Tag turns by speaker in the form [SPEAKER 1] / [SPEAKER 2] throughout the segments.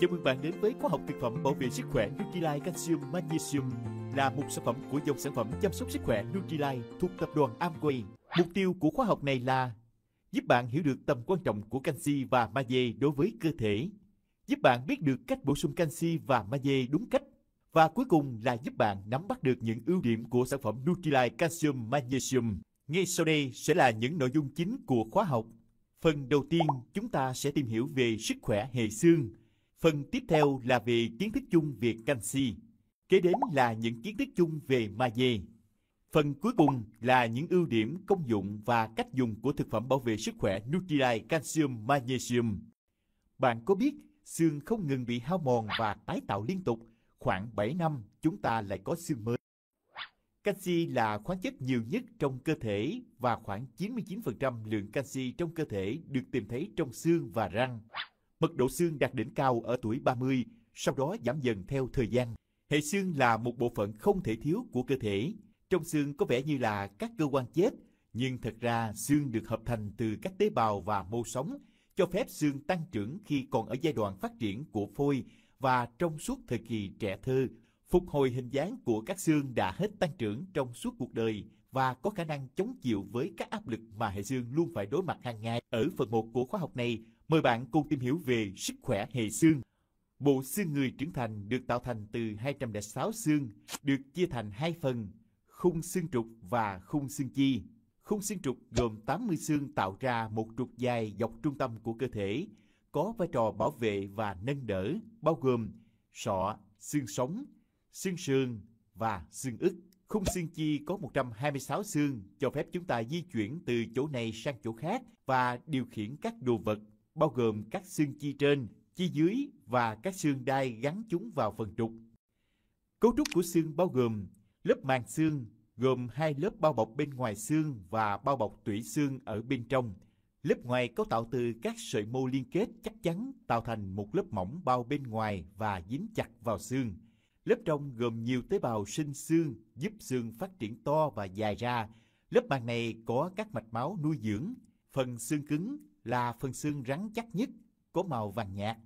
[SPEAKER 1] Chào mừng bạn đến với khóa học thực phẩm bảo vệ sức khỏe Nutrilite Calcium Magnesium là một sản phẩm của dòng sản phẩm chăm sóc sức khỏe Nutrilite thuộc tập đoàn Amway. Mục tiêu của khóa học này là giúp bạn hiểu được tầm quan trọng của canxi và magie đối với cơ thể, giúp bạn biết được cách bổ sung canxi và magie đúng cách và cuối cùng là giúp bạn nắm bắt được những ưu điểm của sản phẩm Nutrilite Calcium Magnesium. Ngay sau đây sẽ là những nội dung chính của khóa học. Phần đầu tiên, chúng ta sẽ tìm hiểu về sức khỏe hệ xương Phần tiếp theo là về kiến thức chung về canxi. Kế đến là những kiến thức chung về magie. Phần cuối cùng là những ưu điểm, công dụng và cách dùng của thực phẩm bảo vệ sức khỏe Nutrilite Calcium Magnesium. Bạn có biết xương không ngừng bị hao mòn và tái tạo liên tục, khoảng 7 năm chúng ta lại có xương mới. Canxi là khoáng chất nhiều nhất trong cơ thể và khoảng 99% lượng canxi trong cơ thể được tìm thấy trong xương và răng mật độ xương đạt đỉnh cao ở tuổi 30, sau đó giảm dần theo thời gian. Hệ xương là một bộ phận không thể thiếu của cơ thể. Trong xương có vẻ như là các cơ quan chết, nhưng thật ra xương được hợp thành từ các tế bào và mô sống, cho phép xương tăng trưởng khi còn ở giai đoạn phát triển của phôi và trong suốt thời kỳ trẻ thơ. Phục hồi hình dáng của các xương đã hết tăng trưởng trong suốt cuộc đời và có khả năng chống chịu với các áp lực mà hệ xương luôn phải đối mặt hàng ngày. Ở phần 1 của khóa học này, Mời bạn cùng tìm hiểu về sức khỏe hệ xương. Bộ xương người trưởng thành được tạo thành từ 206 xương, được chia thành hai phần, khung xương trục và khung xương chi. Khung xương trục gồm 80 xương tạo ra một trục dài dọc trung tâm của cơ thể, có vai trò bảo vệ và nâng đỡ, bao gồm sọ, xương sống, xương sườn và xương ức. Khung xương chi có 126 xương, cho phép chúng ta di chuyển từ chỗ này sang chỗ khác và điều khiển các đồ vật bao gồm các xương chi trên, chi dưới và các xương đai gắn chúng vào phần trục. Cấu trúc của xương bao gồm lớp màng xương gồm hai lớp bao bọc bên ngoài xương và bao bọc tủy xương ở bên trong. Lớp ngoài cấu tạo từ các sợi mô liên kết chắc chắn tạo thành một lớp mỏng bao bên ngoài và dính chặt vào xương. Lớp trong gồm nhiều tế bào sinh xương giúp xương phát triển to và dài ra. Lớp màng này có các mạch máu nuôi dưỡng, phần xương cứng là phần xương rắn chắc nhất, có màu vàng nhạt.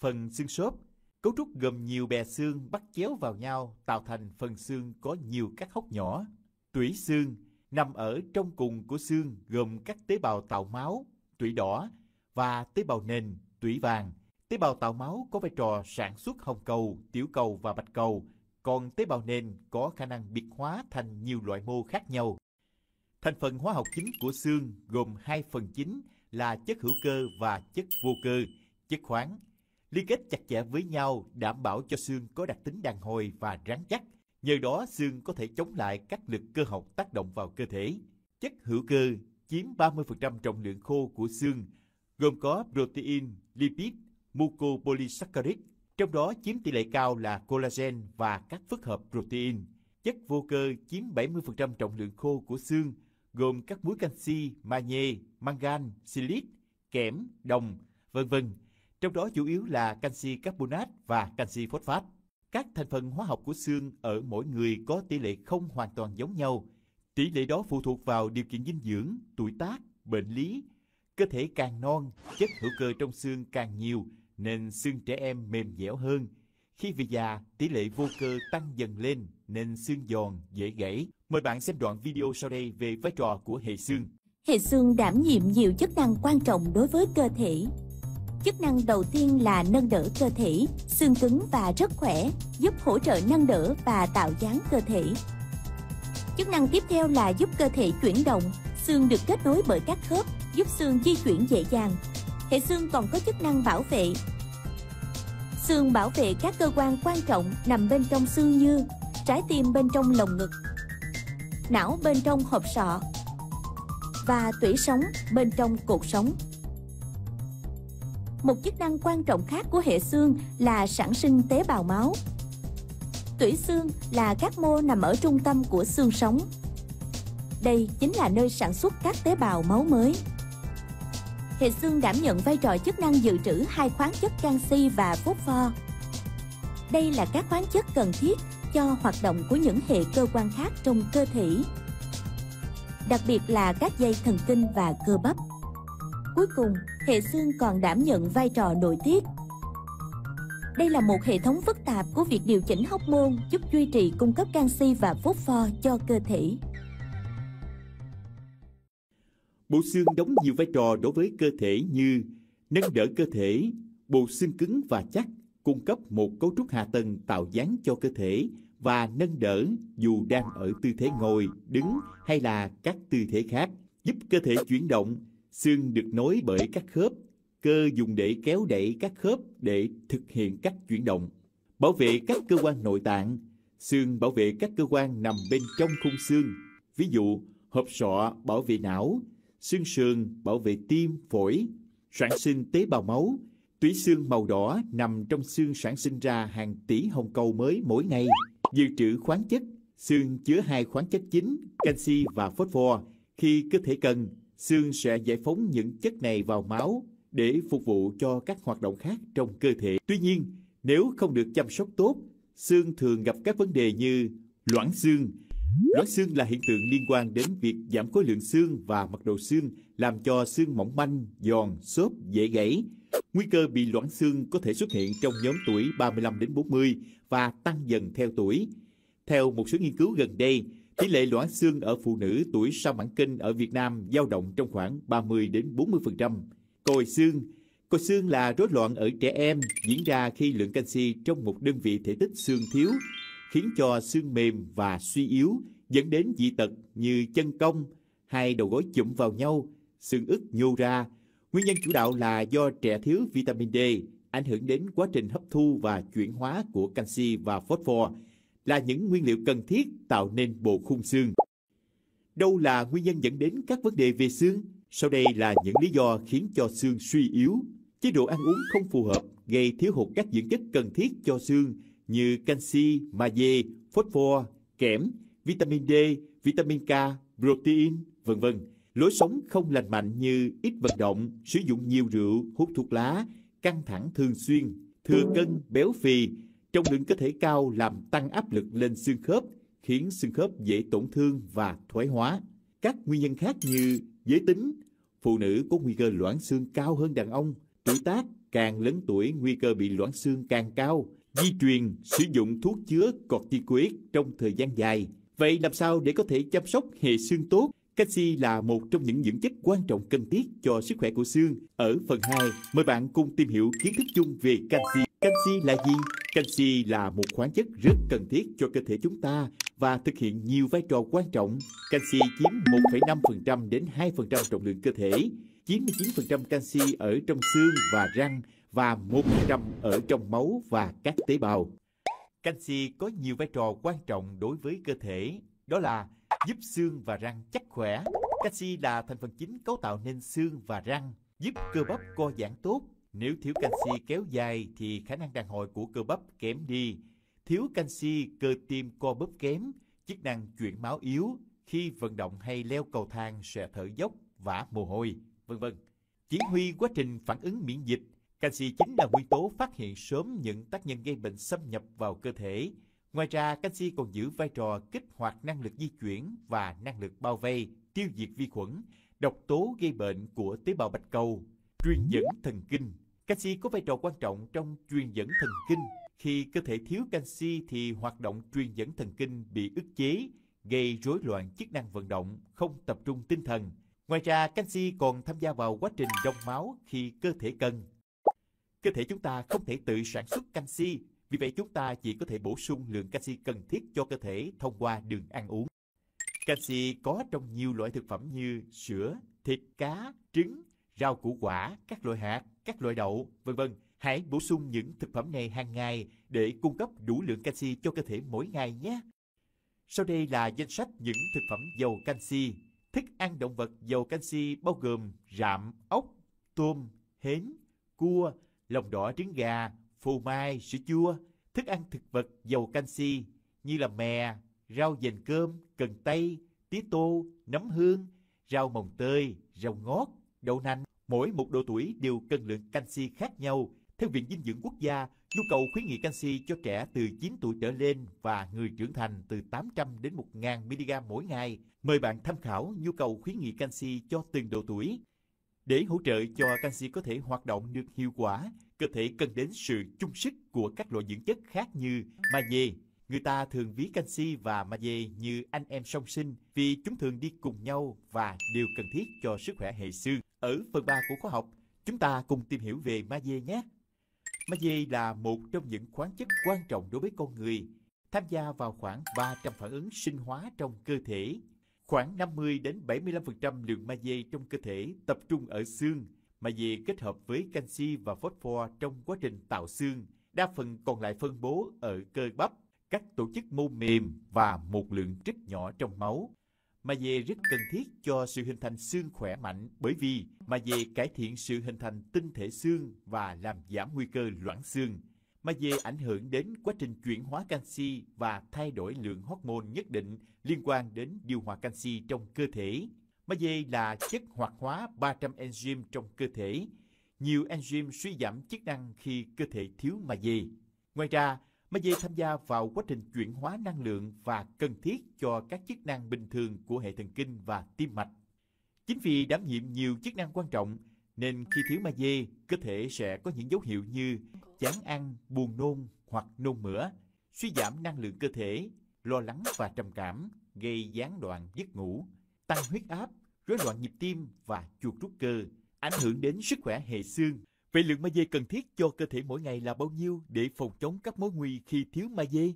[SPEAKER 1] Phần xương xốp, cấu trúc gồm nhiều bè xương bắt chéo vào nhau tạo thành phần xương có nhiều các hốc nhỏ. Tủy xương nằm ở trong cùng của xương gồm các tế bào tạo máu, tủy đỏ và tế bào nền, tủy vàng. Tế bào tạo máu có vai trò sản xuất hồng cầu, tiểu cầu và bạch cầu, còn tế bào nền có khả năng biệt hóa thành nhiều loại mô khác nhau. Thành phần hóa học chính của xương gồm hai phần chính là chất hữu cơ và chất vô cơ, chất khoáng, liên kết chặt chẽ với nhau đảm bảo cho xương có đặc tính đàn hồi và rắn chắc. Nhờ đó xương có thể chống lại các lực cơ học tác động vào cơ thể. Chất hữu cơ chiếm 30% trọng lượng khô của xương, gồm có protein, lipid, mucopolysaccharide, trong đó chiếm tỷ lệ cao là collagen và các phức hợp protein. Chất vô cơ chiếm 70% trọng lượng khô của xương, gồm các muối canxi, magie, mangan, silic, kẽm, đồng, vân vân. Trong đó chủ yếu là canxi carbonat và canxi phosphat. Các thành phần hóa học của xương ở mỗi người có tỷ lệ không hoàn toàn giống nhau. Tỷ lệ đó phụ thuộc vào điều kiện dinh dưỡng, tuổi tác, bệnh lý. Cơ thể càng non, chất hữu cơ trong xương càng nhiều nên xương trẻ em mềm dẻo hơn. Khi về già, tỷ lệ vô cơ tăng dần lên nên xương giòn, dễ gãy. Mời bạn xem đoạn video sau đây về vai trò của hệ xương.
[SPEAKER 2] Hệ xương đảm nhiệm nhiều chức năng quan trọng đối với cơ thể. Chức năng đầu tiên là nâng đỡ cơ thể, xương cứng và rất khỏe, giúp hỗ trợ nâng đỡ và tạo dáng cơ thể. Chức năng tiếp theo là giúp cơ thể chuyển động, xương được kết nối bởi các khớp, giúp xương di chuyển dễ dàng. Hệ xương còn có chức năng bảo vệ. Xương bảo vệ các cơ quan quan trọng nằm bên trong xương như trái tim bên trong lồng ngực, não bên trong hộp sọ, và tủy sống bên trong cột sống. Một chức năng quan trọng khác của hệ xương là sản sinh tế bào máu. Tủy xương là các mô nằm ở trung tâm của xương sống. Đây chính là nơi sản xuất các tế bào máu mới. Hệ xương đảm nhận vai trò chức năng dự trữ hai khoáng chất canxi và phốt pho. Đây là các khoáng chất cần thiết cho hoạt động của những hệ cơ quan khác trong cơ thể đặc biệt là các dây thần kinh và cơ bắp. Cuối cùng, hệ xương còn đảm nhận vai trò nội tiết. Đây là một hệ thống phức tạp của việc điều chỉnh hóc môn giúp duy trì cung cấp canxi và phốt pho cho cơ thể.
[SPEAKER 1] Bộ xương đóng nhiều vai trò đối với cơ thể như nâng đỡ cơ thể, bộ xương cứng và chắc, cung cấp một cấu trúc hạ tầng tạo dáng cho cơ thể và nâng đỡ dù đang ở tư thế ngồi, đứng hay là các tư thế khác, giúp cơ thể chuyển động. Xương được nối bởi các khớp, cơ dùng để kéo đẩy các khớp để thực hiện các chuyển động. Bảo vệ các cơ quan nội tạng, xương bảo vệ các cơ quan nằm bên trong khung xương, ví dụ hộp sọ bảo vệ não, xương sườn bảo vệ tim, phổi, sản sinh tế bào máu, Túy xương màu đỏ nằm trong xương sản sinh ra hàng tỷ hồng cầu mới mỗi ngày, dự trữ khoáng chất. Xương chứa hai khoáng chất chính, canxi và phosphor. Khi cơ thể cần, xương sẽ giải phóng những chất này vào máu để phục vụ cho các hoạt động khác trong cơ thể. Tuy nhiên, nếu không được chăm sóc tốt, xương thường gặp các vấn đề như loãng xương. Loãng xương là hiện tượng liên quan đến việc giảm khối lượng xương và mật độ xương, làm cho xương mỏng manh, giòn, xốp, dễ gãy, Nguy cơ bị loãng xương có thể xuất hiện trong nhóm tuổi 35 đến 40 và tăng dần theo tuổi. Theo một số nghiên cứu gần đây, tỷ lệ loãng xương ở phụ nữ tuổi sau mãn kinh ở Việt Nam dao động trong khoảng 30 đến 40%. Còi xương Còi xương là rối loạn ở trẻ em diễn ra khi lượng canxi trong một đơn vị thể tích xương thiếu, khiến cho xương mềm và suy yếu, dẫn đến dị tật như chân cong, hai đầu gối chụm vào nhau, xương ức nhô ra, Nguyên nhân chủ đạo là do trẻ thiếu vitamin D ảnh hưởng đến quá trình hấp thu và chuyển hóa của canxi và phosphor là những nguyên liệu cần thiết tạo nên bộ khung xương. Đâu là nguyên nhân dẫn đến các vấn đề về xương? Sau đây là những lý do khiến cho xương suy yếu. Chế độ ăn uống không phù hợp gây thiếu hụt các dưỡng chất cần thiết cho xương như canxi, magie, phosphor, kẽm, vitamin D, vitamin K, protein, vân vân lối sống không lành mạnh như ít vận động, sử dụng nhiều rượu, hút thuốc lá, căng thẳng thường xuyên, thừa cân, béo phì, trong lượng cơ thể cao làm tăng áp lực lên xương khớp, khiến xương khớp dễ tổn thương và thoái hóa. Các nguyên nhân khác như giới tính, phụ nữ có nguy cơ loãng xương cao hơn đàn ông, tuổi tác càng lớn tuổi nguy cơ bị loãng xương càng cao, di truyền sử dụng thuốc chứa corticoid trong thời gian dài. Vậy làm sao để có thể chăm sóc hệ xương tốt Canxi là một trong những dưỡng chất quan trọng cần thiết cho sức khỏe của xương. Ở phần 2, mời bạn cùng tìm hiểu kiến thức chung về canxi. Canxi là gì? Canxi là một khoáng chất rất cần thiết cho cơ thể chúng ta và thực hiện nhiều vai trò quan trọng. Canxi chiếm 1,5% đến 2% trọng lượng cơ thể, 99% canxi ở trong xương và răng và 1% ở trong máu và các tế bào. Canxi có nhiều vai trò quan trọng đối với cơ thể, đó là giúp xương và răng chắc khỏe. Canxi là thành phần chính cấu tạo nên xương và răng, giúp cơ bắp co giãn tốt. Nếu thiếu canxi kéo dài thì khả năng đàn hồi của cơ bắp kém đi. Thiếu canxi cơ tim co bóp kém, chức năng chuyển máu yếu, khi vận động hay leo cầu thang sẽ thở dốc, vã mồ hôi, vân vân. Chỉ huy quá trình phản ứng miễn dịch, canxi chính là nguyên tố phát hiện sớm những tác nhân gây bệnh xâm nhập vào cơ thể, Ngoài ra, canxi còn giữ vai trò kích hoạt năng lực di chuyển và năng lực bao vây, tiêu diệt vi khuẩn, độc tố gây bệnh của tế bào bạch cầu, truyền dẫn thần kinh. Canxi có vai trò quan trọng trong truyền dẫn thần kinh. Khi cơ thể thiếu canxi thì hoạt động truyền dẫn thần kinh bị ức chế, gây rối loạn chức năng vận động, không tập trung tinh thần. Ngoài ra, canxi còn tham gia vào quá trình đông máu khi cơ thể cần. Cơ thể chúng ta không thể tự sản xuất canxi vì vậy chúng ta chỉ có thể bổ sung lượng canxi cần thiết cho cơ thể thông qua đường ăn uống. Canxi có trong nhiều loại thực phẩm như sữa, thịt cá, trứng, rau củ quả, các loại hạt, các loại đậu, vân vân. Hãy bổ sung những thực phẩm này hàng ngày để cung cấp đủ lượng canxi cho cơ thể mỗi ngày nhé. Sau đây là danh sách những thực phẩm giàu canxi. Thức ăn động vật giàu canxi bao gồm rạm, ốc, tôm, hến, cua, lòng đỏ trứng gà, phô mai, sữa chua, thức ăn thực vật giàu canxi như là mè, rau dền cơm, cần tây, tía tô, nấm hương, rau mồng tơi, rau ngót, đậu nành. Mỗi một độ tuổi đều cần lượng canxi khác nhau. Theo Viện Dinh dưỡng Quốc gia, nhu cầu khuyến nghị canxi cho trẻ từ 9 tuổi trở lên và người trưởng thành từ 800 đến 1.000 mg mỗi ngày. Mời bạn tham khảo nhu cầu khuyến nghị canxi cho từng độ tuổi. Để hỗ trợ cho canxi có thể hoạt động được hiệu quả, cơ thể cần đến sự chung sức của các loại dưỡng chất khác như magie. Người ta thường ví canxi và magie như anh em song sinh vì chúng thường đi cùng nhau và đều cần thiết cho sức khỏe hệ xương. Ở phần 3 của khóa học, chúng ta cùng tìm hiểu về magie nhé. Magie là một trong những khoáng chất quan trọng đối với con người, tham gia vào khoảng 300 phản ứng sinh hóa trong cơ thể. Khoảng 50 đến 75% lượng magie trong cơ thể tập trung ở xương, mà vì kết hợp với canxi và phosphor trong quá trình tạo xương, đa phần còn lại phân bố ở cơ bắp, các tổ chức mô mềm và một lượng rất nhỏ trong máu. Mà về rất cần thiết cho sự hình thành xương khỏe mạnh bởi vì mà về cải thiện sự hình thành tinh thể xương và làm giảm nguy cơ loãng xương. Mà về ảnh hưởng đến quá trình chuyển hóa canxi và thay đổi lượng hormone nhất định liên quan đến điều hòa canxi trong cơ thể Magie là chất hoạt hóa 300 enzyme trong cơ thể. Nhiều enzyme suy giảm chức năng khi cơ thể thiếu magie. Ngoài ra, magie tham gia vào quá trình chuyển hóa năng lượng và cần thiết cho các chức năng bình thường của hệ thần kinh và tim mạch. Chính vì đảm nhiệm nhiều chức năng quan trọng, nên khi thiếu magie, cơ thể sẽ có những dấu hiệu như chán ăn, buồn nôn hoặc nôn mửa, suy giảm năng lượng cơ thể, lo lắng và trầm cảm, gây gián đoạn giấc ngủ, tăng huyết áp, rối loạn nhịp tim và chuột rút cơ, ảnh hưởng đến sức khỏe hệ xương. Vậy lượng magie cần thiết cho cơ thể mỗi ngày là bao nhiêu để phòng chống các mối nguy khi thiếu magie?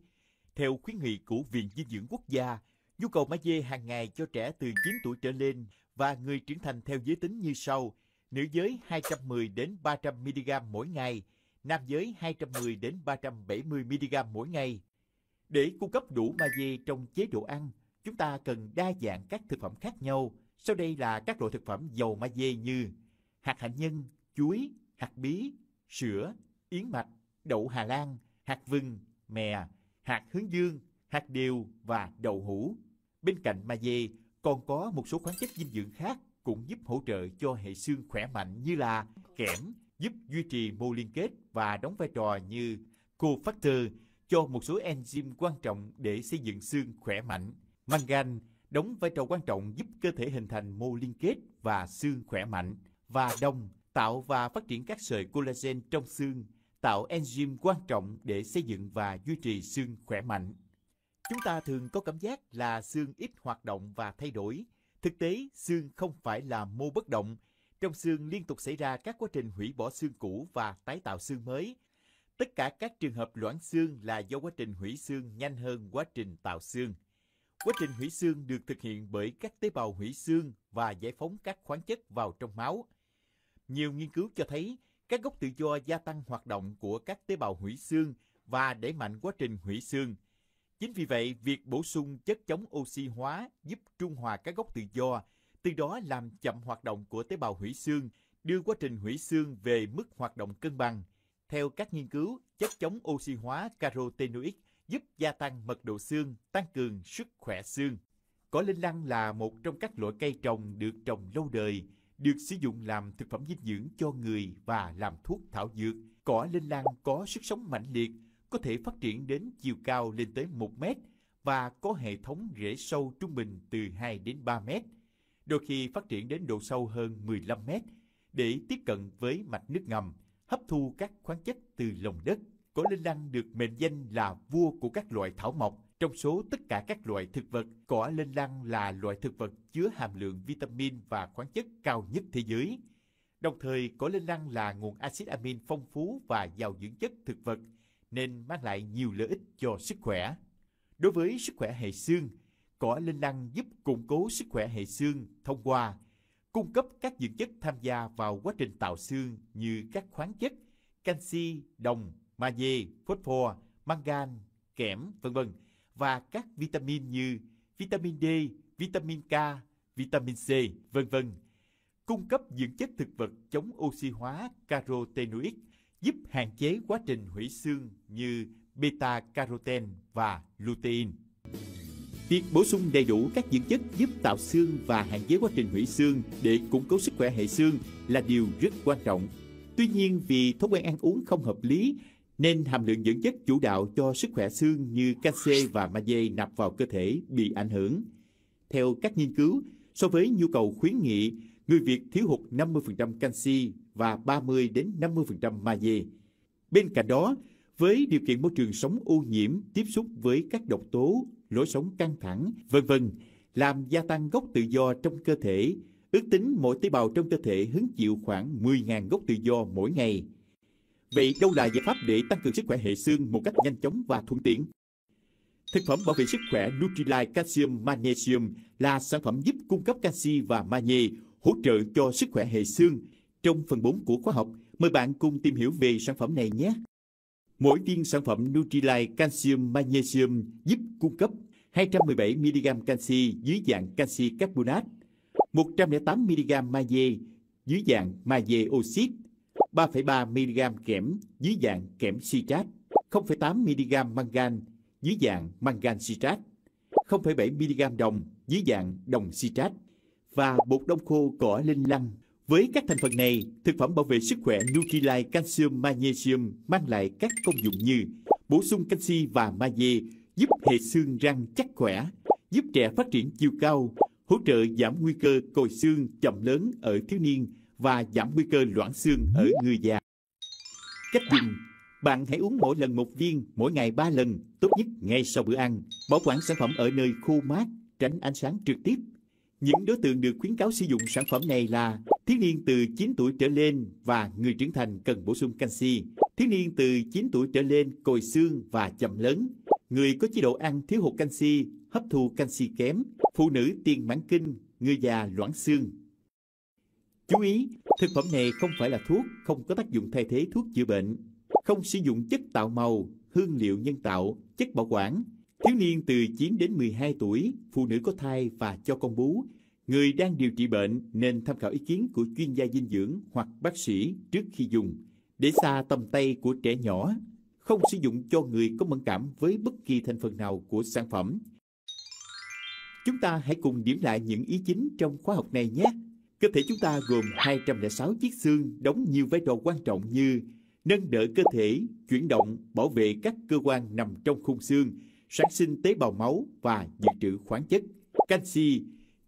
[SPEAKER 1] Theo khuyến nghị của Viện Dinh dưỡng Quốc gia, nhu cầu magie hàng ngày cho trẻ từ 9 tuổi trở lên và người trưởng thành theo giới tính như sau: nữ giới 210 đến 300 mg mỗi ngày, nam giới 210 đến 370 mg mỗi ngày. Để cung cấp đủ magie trong chế độ ăn, chúng ta cần đa dạng các thực phẩm khác nhau sau đây là các loại thực phẩm dầu magie như hạt hạnh nhân, chuối, hạt bí, sữa, yến mạch, đậu Hà Lan, hạt vừng, mè, hạt hướng dương, hạt điều và đậu hũ. Bên cạnh magie còn có một số khoáng chất dinh dưỡng khác cũng giúp hỗ trợ cho hệ xương khỏe mạnh như là kẽm, giúp duy trì mô liên kết và đóng vai trò như cofactor cho một số enzyme quan trọng để xây dựng xương khỏe mạnh. Mangan đóng vai trò quan trọng giúp cơ thể hình thành mô liên kết và xương khỏe mạnh và đồng tạo và phát triển các sợi collagen trong xương, tạo enzyme quan trọng để xây dựng và duy trì xương khỏe mạnh. Chúng ta thường có cảm giác là xương ít hoạt động và thay đổi. Thực tế, xương không phải là mô bất động. Trong xương liên tục xảy ra các quá trình hủy bỏ xương cũ và tái tạo xương mới. Tất cả các trường hợp loãng xương là do quá trình hủy xương nhanh hơn quá trình tạo xương. Quá trình hủy xương được thực hiện bởi các tế bào hủy xương và giải phóng các khoáng chất vào trong máu. Nhiều nghiên cứu cho thấy các gốc tự do gia tăng hoạt động của các tế bào hủy xương và đẩy mạnh quá trình hủy xương. Chính vì vậy, việc bổ sung chất chống oxy hóa giúp trung hòa các gốc tự do, từ đó làm chậm hoạt động của tế bào hủy xương, đưa quá trình hủy xương về mức hoạt động cân bằng. Theo các nghiên cứu, chất chống oxy hóa carotenoid giúp gia tăng mật độ xương, tăng cường sức khỏe xương. Cỏ linh lăng là một trong các loại cây trồng được trồng lâu đời, được sử dụng làm thực phẩm dinh dưỡng cho người và làm thuốc thảo dược. Cỏ linh lăng có sức sống mạnh liệt, có thể phát triển đến chiều cao lên tới 1 mét và có hệ thống rễ sâu trung bình từ 2 đến 3 mét, đôi khi phát triển đến độ sâu hơn 15 mét để tiếp cận với mạch nước ngầm, hấp thu các khoáng chất từ lòng đất. Cổ linh lăng được mệnh danh là vua của các loại thảo mộc. Trong số tất cả các loại thực vật, cỏ linh lăng là loại thực vật chứa hàm lượng vitamin và khoáng chất cao nhất thế giới. Đồng thời, cỏ linh lăng là nguồn axit amin phong phú và giàu dưỡng chất thực vật, nên mang lại nhiều lợi ích cho sức khỏe. Đối với sức khỏe hệ xương, cỏ linh lăng giúp củng cố sức khỏe hệ xương thông qua cung cấp các dưỡng chất tham gia vào quá trình tạo xương như các khoáng chất, canxi, đồng, magie, phốt pho, mangan, kẽm, vân vân và các vitamin như vitamin D, vitamin K, vitamin C, vân vân. Cung cấp dưỡng chất thực vật chống oxy hóa carotenoid giúp hạn chế quá trình hủy xương như beta caroten và lutein. Việc bổ sung đầy đủ các dưỡng chất giúp tạo xương và hạn chế quá trình hủy xương để củng cố sức khỏe hệ xương là điều rất quan trọng. Tuy nhiên vì thói quen ăn uống không hợp lý nên hàm lượng dưỡng chất chủ đạo cho sức khỏe xương như canxi và magie nạp vào cơ thể bị ảnh hưởng. Theo các nghiên cứu, so với nhu cầu khuyến nghị, người Việt thiếu hụt 50% canxi và 30 đến 50% magie. Bên cạnh đó, với điều kiện môi trường sống ô nhiễm, tiếp xúc với các độc tố, lối sống căng thẳng, vân vân, làm gia tăng gốc tự do trong cơ thể. Ước tính mỗi tế bào trong cơ thể hứng chịu khoảng 10.000 gốc tự do mỗi ngày. Vậy đâu là giải pháp để tăng cường sức khỏe hệ xương một cách nhanh chóng và thuận tiện? Thực phẩm bảo vệ sức khỏe Nutrilite Calcium Magnesium là sản phẩm giúp cung cấp canxi và magie hỗ trợ cho sức khỏe hệ xương. Trong phần 4 của khóa học, mời bạn cùng tìm hiểu về sản phẩm này nhé. Mỗi viên sản phẩm Nutrilite Calcium Magnesium giúp cung cấp 217mg canxi dưới dạng canxi carbonate, 108mg magie dưới dạng magie oxit 3,3 mg kẽm dưới dạng kẽm citrat, 0,8 mg mangan dưới dạng mangan citrat, 0,7 mg đồng dưới dạng đồng citrat và bột đông khô cỏ linh lăng. Với các thành phần này, thực phẩm bảo vệ sức khỏe Nutrilite Calcium Magnesium mang lại các công dụng như bổ sung canxi và magie, giúp hệ xương răng chắc khỏe, giúp trẻ phát triển chiều cao, hỗ trợ giảm nguy cơ còi xương chậm lớn ở thiếu niên, và giảm nguy cơ loãng xương ở người già. Cách dùng Bạn hãy uống mỗi lần một viên, mỗi ngày 3 lần, tốt nhất ngay sau bữa ăn. Bảo quản sản phẩm ở nơi khô mát, tránh ánh sáng trực tiếp. Những đối tượng được khuyến cáo sử dụng sản phẩm này là thiếu niên từ 9 tuổi trở lên và người trưởng thành cần bổ sung canxi, thiếu niên từ 9 tuổi trở lên còi xương và chậm lớn, người có chế độ ăn thiếu hụt canxi, hấp thu canxi kém, phụ nữ tiền mãn kinh, người già loãng xương, Chú ý, thực phẩm này không phải là thuốc, không có tác dụng thay thế thuốc chữa bệnh. Không sử dụng chất tạo màu, hương liệu nhân tạo, chất bảo quản. Thiếu niên từ 9 đến 12 tuổi, phụ nữ có thai và cho con bú. Người đang điều trị bệnh nên tham khảo ý kiến của chuyên gia dinh dưỡng hoặc bác sĩ trước khi dùng. Để xa tầm tay của trẻ nhỏ, không sử dụng cho người có mẫn cảm với bất kỳ thành phần nào của sản phẩm. Chúng ta hãy cùng điểm lại những ý chính trong khóa học này nhé. Cơ thể chúng ta gồm 206 chiếc xương đóng nhiều vai trò quan trọng như nâng đỡ cơ thể, chuyển động, bảo vệ các cơ quan nằm trong khung xương, sản sinh tế bào máu và dự trữ khoáng chất. Canxi,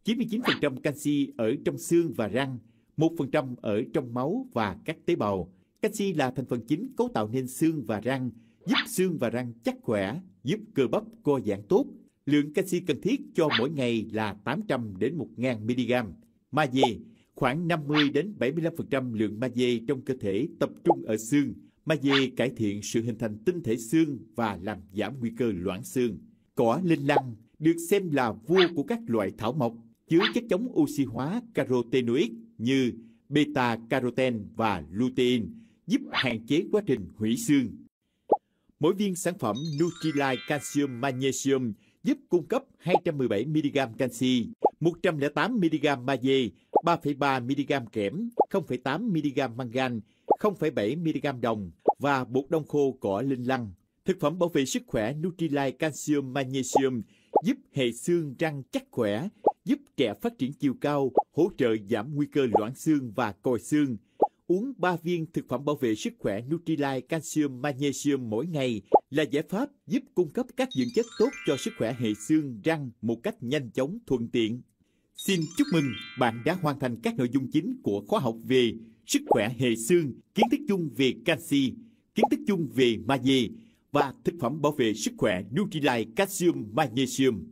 [SPEAKER 1] 99% canxi ở trong xương và răng, 1% ở trong máu và các tế bào. Canxi là thành phần chính cấu tạo nên xương và răng, giúp xương và răng chắc khỏe, giúp cơ bắp co giãn tốt. Lượng canxi cần thiết cho mỗi ngày là 800 đến 1000 mg. Magie Khoảng 50 đến 75% lượng magie trong cơ thể tập trung ở xương. Magie cải thiện sự hình thành tinh thể xương và làm giảm nguy cơ loãng xương. Cỏ linh lăng được xem là vua của các loại thảo mộc chứa chất chống oxy hóa carotenoid như beta caroten và lutein giúp hạn chế quá trình hủy xương. Mỗi viên sản phẩm Nutrilite Calcium Magnesium giúp cung cấp 217 mg canxi, 108mg magie, 3,3mg kẽm, 0,8mg mangan, 0,7mg đồng và bột đông khô cỏ linh lăng. Thực phẩm bảo vệ sức khỏe Nutrilite Calcium Magnesium giúp hệ xương răng chắc khỏe, giúp trẻ phát triển chiều cao, hỗ trợ giảm nguy cơ loãng xương và còi xương. Uống 3 viên thực phẩm bảo vệ sức khỏe Nutrilite Calcium Magnesium mỗi ngày là giải pháp giúp cung cấp các dưỡng chất tốt cho sức khỏe hệ xương, răng một cách nhanh chóng, thuận tiện. Xin chúc mừng bạn đã hoàn thành các nội dung chính của khóa học về sức khỏe hệ xương, kiến thức chung về canxi, kiến thức chung về magie và thực phẩm bảo vệ sức khỏe Nutrilite Calcium Magnesium.